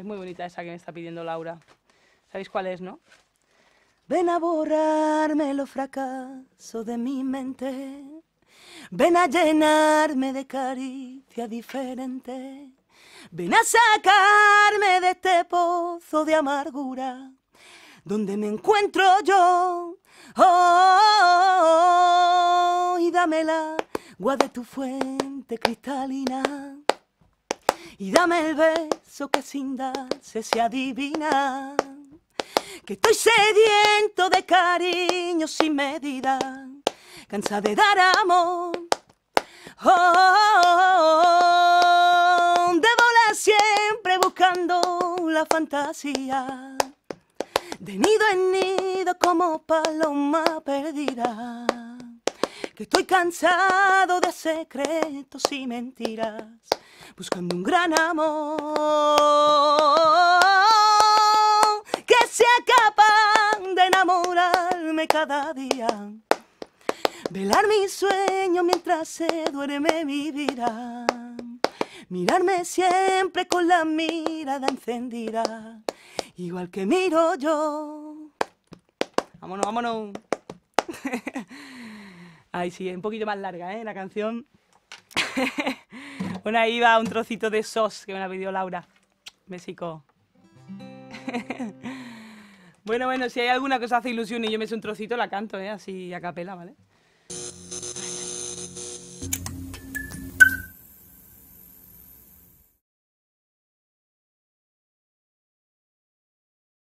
Es muy bonita esa que me está pidiendo Laura. ¿Sabéis cuál es, no? Ven a borrarme los fracasos de mi mente. Ven a llenarme de caricia diferente. Ven a sacarme de este pozo de amargura donde me encuentro yo. Oh, oh, oh, y dame la agua de tu fuente cristalina y dame el beso que sin darse se adivina. Que estoy sediento de cariño sin medida, cansa de dar amor. Oh, de volar siempre buscando la fantasía, de nido en nido como paloma perdida estoy cansado de secretos y mentiras, buscando un gran amor que sea capaz de enamorarme cada día, velar mi sueño mientras se duerme mi vida, mirarme siempre con la mirada encendida, igual que miro yo. Vámonos, vámonos. Ay, sí, un poquito más larga, ¿eh? La canción. bueno, ahí va un trocito de SOS que me la pedido Laura. México. bueno, bueno, si hay alguna que os hace ilusión y yo me sé un trocito, la canto, ¿eh? Así a capela, ¿vale?